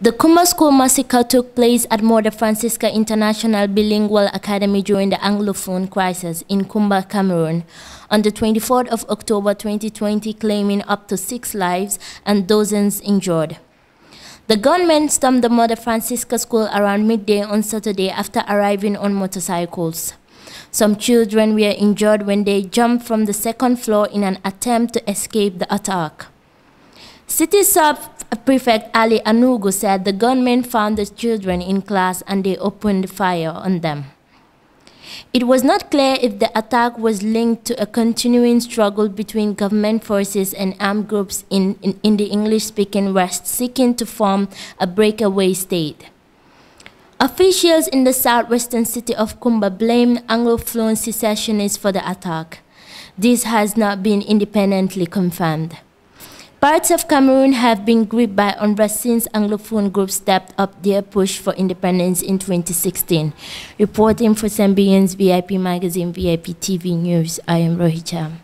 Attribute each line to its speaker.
Speaker 1: The Kuma School massacre took place at Mother Francisca International Bilingual Academy during the Anglophone crisis in Kumba, Cameroon, on the 24th of October 2020, claiming up to six lives and dozens injured. The gunmen stormed the Mother Francisca School around midday on Saturday after arriving on motorcycles. Some children were injured when they jumped from the second floor in an attempt to escape the attack. City sub Prefect Ali Anugu said the gunmen found the children in class and they opened fire on them. It was not clear if the attack was linked to a continuing struggle between government forces and armed groups in, in, in the English speaking West seeking to form a breakaway state. Officials in the southwestern city of Kumba blamed Anglophone secessionists for the attack. This has not been independently confirmed. Parts of Cameroon have been gripped by unrest since Anglophone groups stepped up their push for independence in 2016. Reporting for Zambians VIP magazine, VIP TV News, I am Rohit